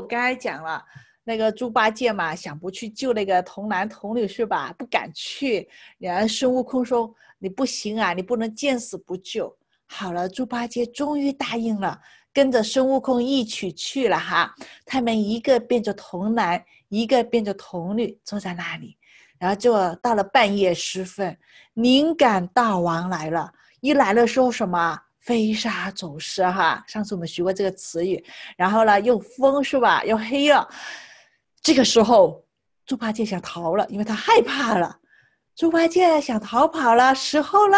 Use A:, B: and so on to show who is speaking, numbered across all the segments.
A: 我刚才讲了，那个猪八戒嘛，想不去救那个童男童女是吧？不敢去。然后孙悟空说：“你不行啊，你不能见死不救。”好了，猪八戒终于答应了，跟着孙悟空一起去了哈。他们一个变着童男，一个变着童女，坐在那里。然后就到了半夜时分，灵感大王来了。一来的时候什么？飞沙走石，哈！上次我们学过这个词语，然后呢，又风是吧？又黑了，这个时候，猪八戒想逃了，因为他害怕了。猪八戒想逃跑了，时候呢，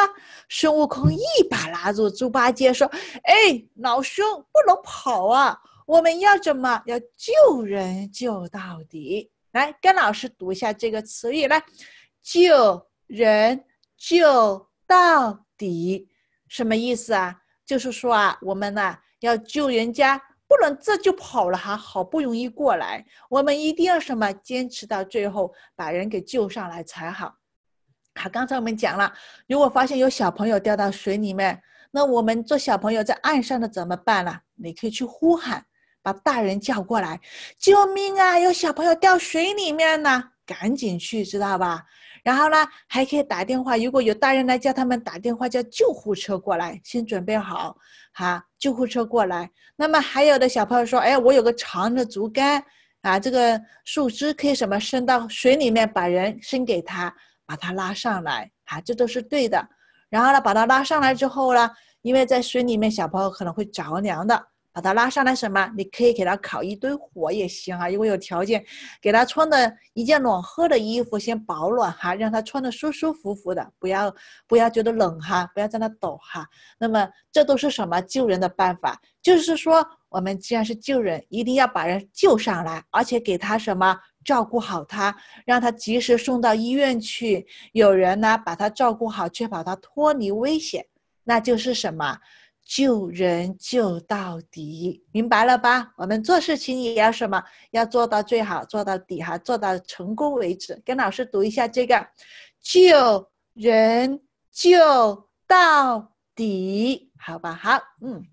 A: 孙悟空一把拉住猪八戒，说：“哎，老兄，不能跑啊！我们要怎么要救人救到底？来，跟老师读一下这个词语来，救人救到底，什么意思啊？”就是说啊，我们呢要救人家，不能这就跑了哈，好不容易过来，我们一定要什么坚持到最后，把人给救上来才好。好，刚才我们讲了，如果发现有小朋友掉到水里面，那我们做小朋友在岸上的怎么办呢？你可以去呼喊，把大人叫过来，救命啊！有小朋友掉水里面了。赶紧去，知道吧？然后呢，还可以打电话。如果有大人来，叫他们打电话叫救护车过来，先准备好哈，救护车过来。那么还有的小朋友说，哎，我有个长的竹竿啊，这个树枝可以什么，伸到水里面把人伸给他，把他拉上来啊，这都是对的。然后呢，把他拉上来之后呢，因为在水里面，小朋友可能会着凉的。把他拉上来什么？你可以给他烤一堆火也行啊。如果有条件，给他穿的一件暖和的衣服，先保暖哈，让他穿的舒舒服服的，不要不要觉得冷哈，不要在那抖哈。那么这都是什么救人的办法？就是说，我们既然是救人，一定要把人救上来，而且给他什么照顾好他，让他及时送到医院去。有人呢把他照顾好，确保他脱离危险，那就是什么？救人救到底，明白了吧？我们做事情也要什么？要做到最好，做到底哈，做到成功为止。跟老师读一下这个，救人救到底，好吧？好，嗯。